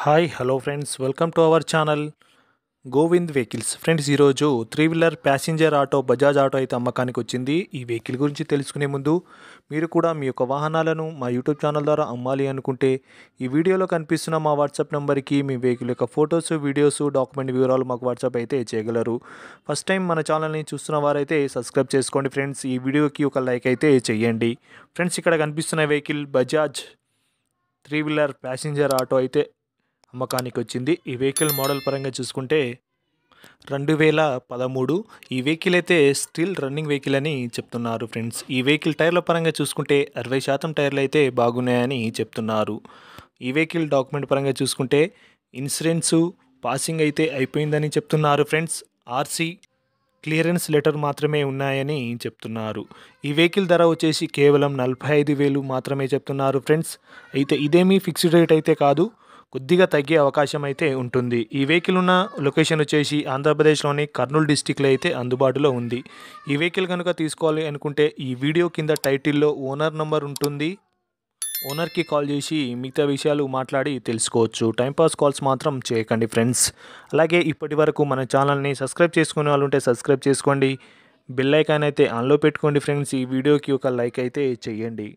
hi hello friends welcome to our channel Govind vehicles friends ఈరోజు three wheeler passenger auto Bajaj auto అయితే అమ్మకానికి వచ్చింది ఈ వెహికల్ గురించి తెలుసుకునే ముందు మీరు కూడా మీ యొక్క వాహనాలను మా యూట్యూబ్ ఛానల్ ద్వారా అమ్మాలి అనుకుంటే ఈ వీడియోలో కనిపిస్తున్న మా వాట్సాప్ నెంబర్కి మీ వెహికల్ యొక్క ఫొటోస్ వీడియోస్ డాక్యుమెంట్ వివరాలు మాకు వాట్సాప్ అయితే చేయగలరు ఫస్ట్ టైం మన ఛానల్ని చూస్తున్న వారైతే సబ్స్క్రైబ్ చేసుకోండి ఫ్రెండ్స్ ఈ వీడియోకి ఒక లైక్ అయితే చేయండి ఫ్రెండ్స్ ఇక్కడ కనిపిస్తున్న vehicle Bajaj three wheeler passenger auto అయితే అమ్మకానికి వచ్చింది ఈ వెహికల్ మోడల్ పరంగా చూసుకుంటే రెండు వేల పదమూడు ఈ వెహికల్ అయితే స్టిల్ రన్నింగ్ వెహికల్ అని చెప్తున్నారు ఫ్రెండ్స్ ఈ వెహికల్ టైర్ల పరంగా చూసుకుంటే అరవై శాతం టైర్లు అయితే బాగున్నాయని చెప్తున్నారు ఈ వెహికల్ డాక్యుమెంట్ పరంగా చూసుకుంటే ఇన్సూరెన్సు పాసింగ్ అయితే అయిపోయిందని చెప్తున్నారు ఫ్రెండ్స్ ఆర్సీ క్లియరెన్స్ లెటర్ మాత్రమే ఉన్నాయని చెప్తున్నారు ఈ వెహికల్ ధర వచ్చేసి కేవలం నలభై ఐదు వేలు మాత్రమే చెప్తున్నారు ఫ్రెండ్స్ అయితే ఇదేమీ ఫిక్స్డ్ రేట్ అయితే కాదు కొద్దిగా తగ్గే అవకాశం అయితే ఉంటుంది ఈ వెహికల్ ఉన్న లొకేషన్ వచ్చేసి ఆంధ్రప్రదేశ్లోని కర్నూలు డిస్టిక్లో అయితే అందుబాటులో ఉంది ఈ వెహికల్ కనుక తీసుకోవాలి అనుకుంటే ఈ వీడియో కింద టైటిల్లో ఓనర్ నంబర్ ఉంటుంది ఓనర్కి కాల్ చేసి మిగతా విషయాలు మాట్లాడి తెలుసుకోవచ్చు టైంపాస్ కాల్స్ మాత్రం చేయకండి ఫ్రెండ్స్ అలాగే ఇప్పటి వరకు మన ఛానల్ని సబ్స్క్రైబ్ చేసుకునే వాళ్ళు ఉంటే సబ్స్క్రైబ్ చేసుకోండి బెల్లైకాన్ అయితే ఆన్లో పెట్టుకోండి ఫ్రెండ్స్ ఈ వీడియోకి ఒక లైక్ అయితే చేయండి